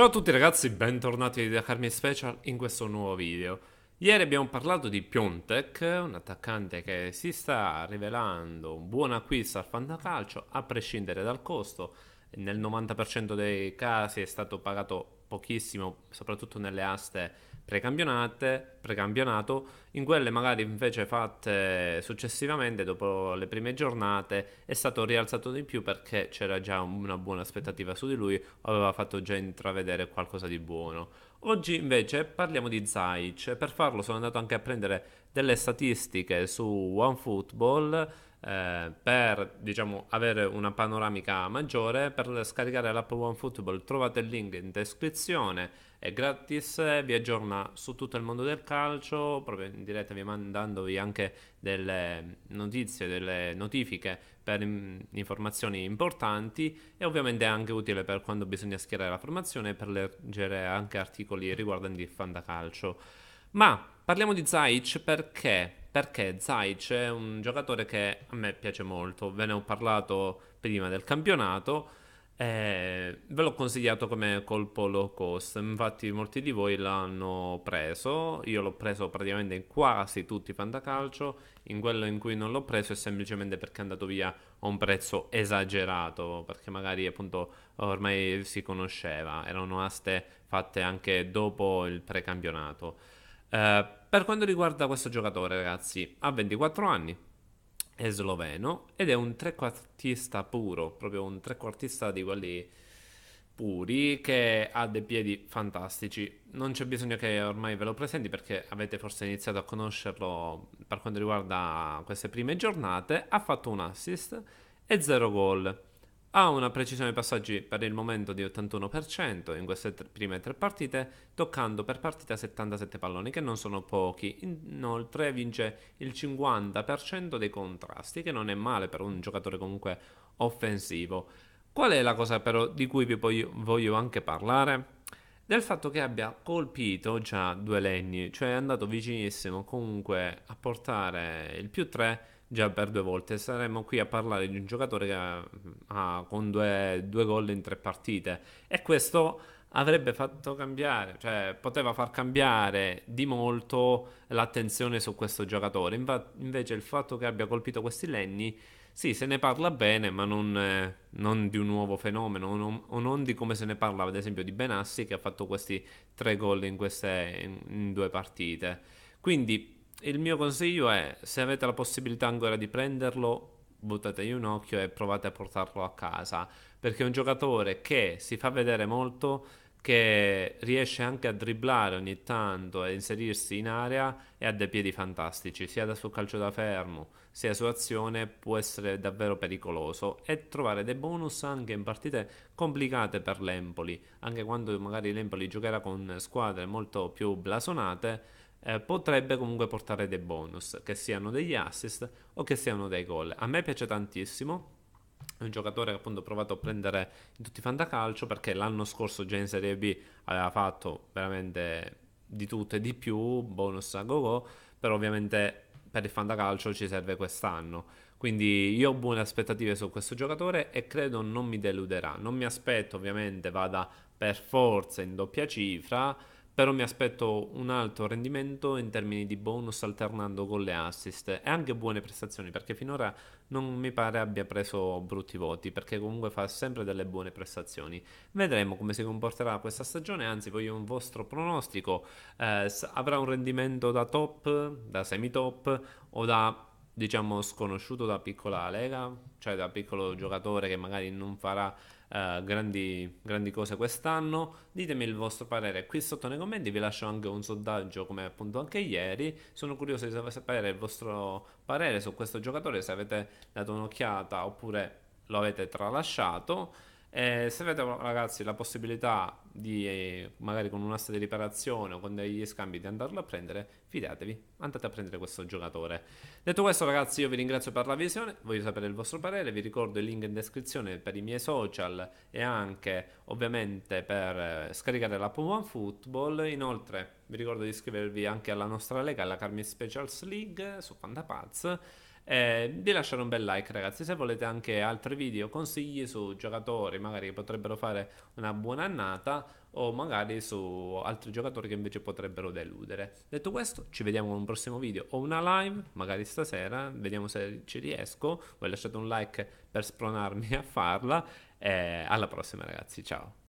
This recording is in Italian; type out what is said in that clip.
Ciao a tutti ragazzi, bentornati ad Academy Special in questo nuovo video. Ieri abbiamo parlato di Piontek, un attaccante che si sta rivelando un buon acquisto al fantacalcio, a prescindere dal costo. Nel 90% dei casi è stato pagato pochissimo, soprattutto nelle aste precampionate, precampionato, in quelle magari invece fatte successivamente dopo le prime giornate è stato rialzato di più perché c'era già una buona aspettativa su di lui, aveva fatto già intravedere qualcosa di buono. Oggi invece parliamo di Zaic, per farlo sono andato anche a prendere delle statistiche su OneFootball eh, per diciamo, avere una panoramica maggiore, per scaricare l'app OneFootball trovate il link in descrizione, è gratis, vi aggiorna su tutto il mondo del calcio, proprio in diretta vi mandandovi anche delle notizie, delle notifiche per mm, informazioni importanti e ovviamente è anche utile per quando bisogna schierare la formazione e per leggere anche articoli riguardanti il fan da calcio. Ma parliamo di Zaic perché perché Zaic è un giocatore che a me piace molto, ve ne ho parlato prima del campionato, eh, ve l'ho consigliato come colpo low cost, infatti molti di voi l'hanno preso, io l'ho preso praticamente in quasi tutti i fantacalcio, in quello in cui non l'ho preso è semplicemente perché è andato via a un prezzo esagerato, perché magari appunto ormai si conosceva, erano aste fatte anche dopo il precampionato. Eh, per quanto riguarda questo giocatore, ragazzi, ha 24 anni, è sloveno ed è un trequartista puro, proprio un trequartista di quelli puri che ha dei piedi fantastici. Non c'è bisogno che ormai ve lo presenti perché avete forse iniziato a conoscerlo per quanto riguarda queste prime giornate. Ha fatto un assist e zero gol. Ha una precisione passaggi per il momento di 81% in queste tre, prime tre partite, toccando per partita 77 palloni, che non sono pochi. Inoltre vince il 50% dei contrasti, che non è male per un giocatore comunque offensivo. Qual è la cosa però di cui vi voglio, voglio anche parlare? Del fatto che abbia colpito già due legni, cioè è andato vicinissimo comunque a portare il più 3 già per due volte. Saremmo qui a parlare di un giocatore che ha, mm, ha con due, due gol in tre partite e questo avrebbe fatto cambiare, cioè poteva far cambiare di molto l'attenzione su questo giocatore. Inva- invece il fatto che abbia colpito questi lenni, sì, se ne parla bene, ma non, eh, non di un nuovo fenomeno, o non, o non, di come se ne parla, ad esempio, di Benassi che ha fatto questi tre gol in queste in, in due partite. Quindi il mio consiglio è, se avete la possibilità ancora di prenderlo, buttategli un occhio e provate a portarlo a casa, perché è un giocatore che si fa vedere molto, che riesce anche a dribblare ogni tanto e inserirsi in area e ha dei piedi fantastici, sia da sul calcio da fermo, sia su azione, può essere davvero pericoloso e trovare dei bonus anche in partite complicate per l'Empoli, anche quando magari l'Empoli giocherà con squadre molto più blasonate eh, potrebbe comunque portare dei bonus, che siano degli assist o che siano dei gol. A me piace tantissimo, è un giocatore che appunto ho provato a prendere in tutti i fantacalcio perché l'anno scorso già in Serie B aveva fatto veramente di tutto e di più, bonus a go-go, però ovviamente per il fantacalcio ci serve quest'anno. Quindi io ho buone aspettative su questo giocatore e credo non mi deluderà. Non mi aspetto ovviamente vada per forza in doppia cifra, però mi aspetto un alto rendimento in termini di bonus alternando con le assist e anche buone prestazioni perché finora non mi pare abbia preso brutti voti perché comunque fa sempre delle buone prestazioni vedremo come si comporterà questa stagione anzi voglio un vostro pronostico eh, avrà un rendimento da top da semi top o da diciamo sconosciuto da piccola Lega, cioè da piccolo giocatore che magari non farà eh, grandi, grandi, cose quest'anno, ditemi il vostro parere qui sotto nei commenti, vi lascio anche un sondaggio come appunto anche ieri, sono curioso di sapere il vostro parere su questo giocatore, se avete dato un'occhiata oppure lo avete tralasciato. Eh, se avete ragazzi la possibilità di eh, magari con un'asta di riparazione o con degli scambi di andarlo a prendere, fidatevi, andate a prendere questo giocatore. Detto questo ragazzi io vi ringrazio per la visione, voglio sapere il vostro parere, vi ricordo il link in descrizione per i miei social e anche ovviamente per eh, scaricare l'app OneFootball. Inoltre vi ricordo di iscrivervi anche alla nostra lega, la Carmi Specials League su Fantapaz eh, di lasciare un bel like ragazzi se volete anche altri video consigli su giocatori magari che potrebbero fare una buona annata o magari su altri giocatori che invece potrebbero deludere detto questo ci vediamo in un prossimo video o una live magari stasera vediamo se ci riesco voi lasciate un like per spronarmi a farla eh, alla prossima ragazzi ciao